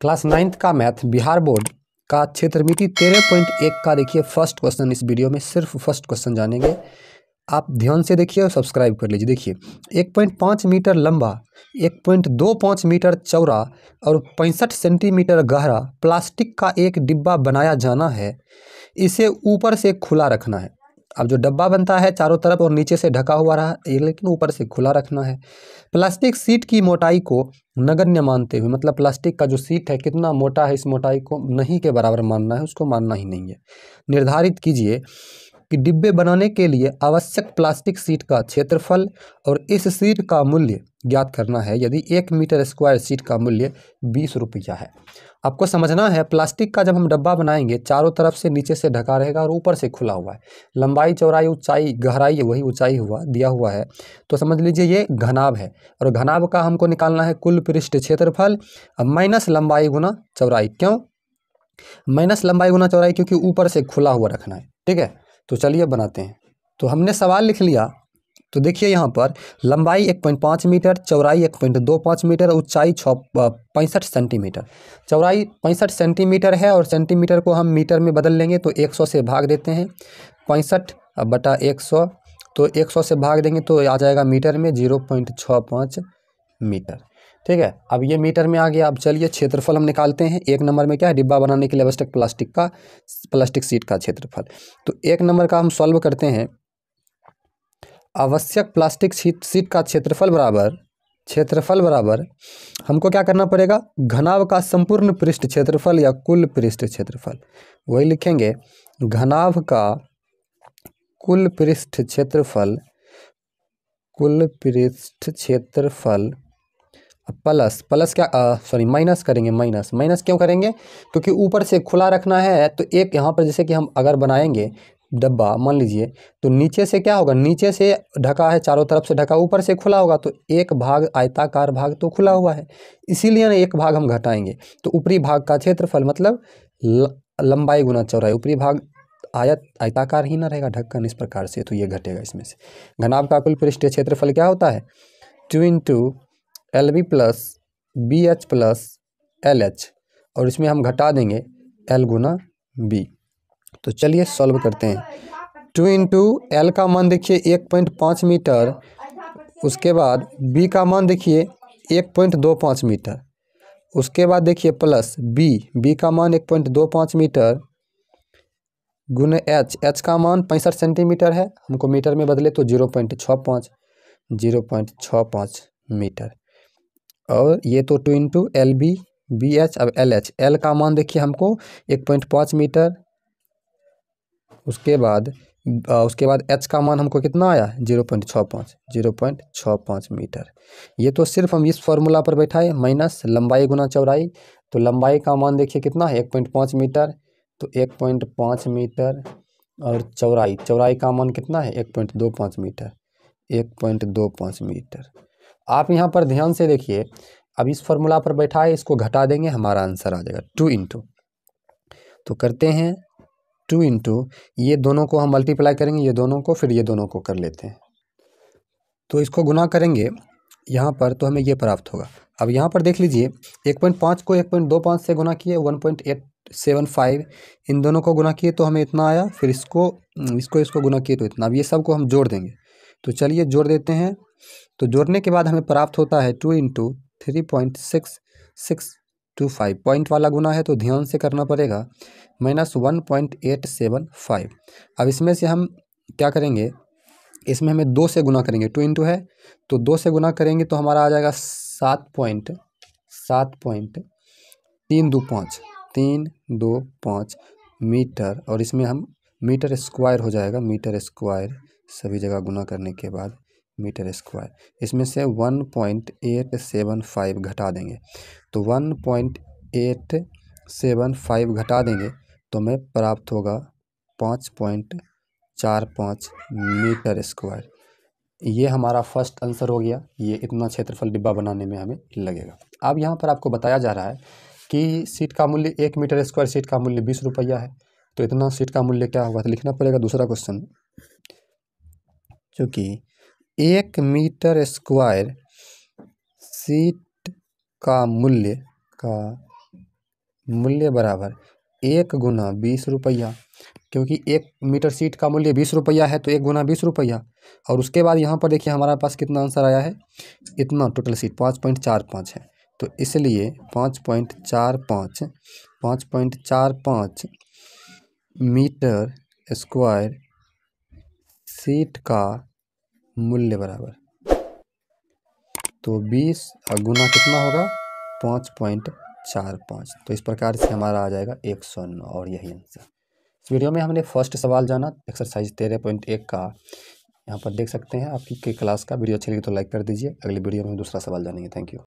class ninth का math Bihar board का क्षेत्रमिति तेरह पॉइंट एक का देखिए फर्स्ट क्वेश्चन इस वीडियो में सिर्फ फर्स्ट क्वेश्चन जानेंगे आप ध्यान से देखिए और सब्सक्राइब कर लीजिए देखिए एक पॉइंट पाँच मीटर लंबा एक पॉइंट दो पाँच मीटर चौड़ा और पैंसठ सेंटीमीटर गहरा प्लास्टिक का एक डिब्बा बनाया जाना है इसे ऊपर से खुला रखना है अब जो डब्बा बनता है चारों तरफ और नीचे से ढका हुआ रहा लेकिन ऊपर से खुला रखना है प्लास्टिक सीट की मोटाई को नगण्य मानते हुए मतलब प्लास्टिक का जो सीट है कितना मोटा है इस मोटाई को नहीं के बराबर मानना है उसको मानना ही नहीं है निर्धारित कीजिए कि डिब्बे बनाने के लिए आवश्यक प्लास्टिक सीट का क्षेत्रफल और इस सीट का मूल्य ज्ञात करना है यदि एक मीटर स्क्वायर सीट का मूल्य बीस रुपया है आपको समझना है प्लास्टिक का जब हम डब्बा बनाएंगे चारों तरफ से नीचे से ढका रहेगा और ऊपर से खुला हुआ है लंबाई चौड़ाई ऊंचाई गहराई वही ऊंचाई हुआ दिया हुआ है तो समझ लीजिए ये घनाब है और घनाब का हमको निकालना है कुल पृष्ठ क्षेत्रफल माइनस लंबाई गुना चौड़ाई क्यों माइनस लंबाई गुना चौड़ाई क्योंकि ऊपर से खुला हुआ रखना है ठीक है तो चलिए बनाते हैं तो हमने सवाल लिख लिया तो देखिए यहाँ पर लंबाई एक पॉइंट पाँच मीटर चौड़ाई एक पॉइंट दो पाँच मीटर ऊंचाई छ पैंसठ सेंटीमीटर चौड़ाई पैंसठ सेंटीमीटर है और सेंटीमीटर को हम मीटर में बदल लेंगे तो एक सौ से भाग देते हैं पैंसठ बटा एक सौ तो एक सौ से भाग देंगे तो आ जाएगा मीटर में जीरो पॉइंट छः पाँच मीटर ठीक है अब ये मीटर में आ गया अब चलिए क्षेत्रफल हम निकालते हैं एक नंबर में क्या है डिब्बा बनाने के लिए आवश्यक प्लास्टिक का प्लास्टिक सीट का क्षेत्रफल तो एक नंबर का हम सॉल्व करते हैं आवश्यक प्लास्टिक सीट सीट का क्षेत्रफल बराबर क्षेत्रफल बराबर हमको क्या करना पड़ेगा घनाव का संपूर्ण पृष्ठ क्षेत्रफल या कुल पृष्ठ क्षेत्रफल वही लिखेंगे घनाव का कुल पृष्ठ क्षेत्रफल कुल पृष्ठ क्षेत्रफल प्लस प्लस क्या सॉरी माइनस करेंगे माइनस माइनस क्यों करेंगे क्योंकि ऊपर से खुला रखना है तो एक यहाँ पर जैसे कि हम अगर बनाएंगे डब्बा मान लीजिए तो नीचे से क्या होगा नीचे से ढका है चारों तरफ से ढका ऊपर से खुला होगा तो एक भाग आयताकार भाग तो खुला हुआ है इसीलिए ना एक भाग हम घटाएंगे तो ऊपरी भाग का क्षेत्रफल मतलब लंबाई गुना चौड़ाई ऊपरी भाग आयत आयताकार ही ना रहेगा ढक्कन इस प्रकार से तो ये घटेगा इसमें से घनाभ का कुल पृष्ठीय क्षेत्रफल क्या होता है two into L B plus B H plus L H और इसमें हम घटा देंगे एल गुना बी तो चलिए सॉल्व करते हैं टू इंटू एल का मान देखिए एक पॉइंट पाँच मीटर उसके बाद बी का मान देखिए एक पॉइंट दो पाँच मीटर उसके बाद देखिए प्लस बी बी का मान एक पॉइंट दो पाँच मीटर गुने एच एच का मान पैंसठ सेंटीमीटर है हमको मीटर में बदले तो जीरो पॉइंट छः पाँच जीरो पॉइंट छः पाँच मीटर और ये तो two into L B B H अब एल एच एल का मान देखिए हमको एक पॉइंट पाँच मीटर उसके बाद उसके बाद एच का मान हमको कितना आया जीरो पॉइंट छः पाँच जीरो पॉइंट छः पाँच मीटर ये तो सिर्फ हम इस फॉर्मूला पर बैठाए माइनस लंबाई गुना चौड़ाई तो लंबाई का मान देखिए कितना है एक पॉइंट पाँच मीटर तो एक पॉइंट पाँच मीटर और चौड़ाई चौड़ाई का मान कितना है एक पॉइंट दो पाँच मीटर एक पॉइंट दो पाँच मीटर आप यहाँ पर ध्यान से देखिए अब इस फार्मूला पर बैठा है इसको घटा देंगे हमारा आंसर आ जाएगा टू इंटू तो करते हैं टू इंटू ये दोनों को हम मल्टीप्लाई करेंगे ये दोनों को फिर ये दोनों को कर लेते हैं तो इसको गुना करेंगे यहाँ पर तो हमें ये प्राप्त होगा अब यहाँ पर देख लीजिए एक पॉइंट पाँच को एक पॉइंट दो पाँच से गुना किए one point eight seven five इन दोनों को गुना किए तो हमें इतना आया फिर इसको इसको इसको गुना किए तो इतना अब ये सबको हम जोड़ देंगे तो चलिए जोड़ देते हैं तो जोड़ने के बाद हमें प्राप्त होता है two into three point six six two five point वाला गुना है तो ध्यान से करना पड़ेगा minus one point eight seven five अब इसमें से हम क्या करेंगे इसमें हमें दो से गुना करेंगे टू इंटू है तो दो से गुना करेंगे तो हमारा आ जाएगा सात पॉइंट सात पॉइंट तीन दो पाँच तीन दो पाँच मीटर और इसमें हम मीटर स्क्वायर हो जाएगा मीटर स्क्वायर सभी जगह गुना करने के बाद मीटर स्क्वायर इसमें से one point eight seven five घटा देंगे तो one point eight seven five घटा देंगे तो हमें प्राप्त होगा पाँच पॉइंट चार पाँच मीटर स्क्वायर ये हमारा फर्स्ट आंसर हो गया ये इतना क्षेत्रफल डिब्बा बनाने में हमें लगेगा अब यहाँ पर आपको बताया जा रहा है कि सीट का मूल्य एक मीटर स्क्वायर सीट का मूल्य बीस रुपया है तो इतना सीट का मूल्य क्या होगा तो लिखना पड़ेगा दूसरा क्वेश्चन चूँकि एक मीटर स्क्वायर सीट का मूल्य का मूल्य बराबर एक गुना बीस रुपया क्योंकि एक मीटर सीट का मूल्य बीस रुपया है तो एक गुना बीस रुपया और उसके बाद यहाँ पर देखिए हमारे पास कितना आंसर आया है इतना टोटल सीट पाँच पॉइंट चार पाँच है तो इसलिए पाँच पॉइंट चार पाँच पाँच पॉइंट चार पाँच मीटर स्क्वायर सीट का मूल्य बराबर तो बीस और गुना कितना होगा पाँच पॉइंट चार पाँच तो इस प्रकार से हमारा आ जाएगा एक सौ नौ और यही आंसर इस वीडियो में हमने फर्स्ट सवाल जाना एक्सरसाइज तेरह पॉइंट एक का यहाँ पर देख सकते हैं आपकी क्लास का वीडियो अच्छी लगी तो लाइक कर दीजिए अगली वीडियो में दूसरा सवाल जानेंगे थैंक यू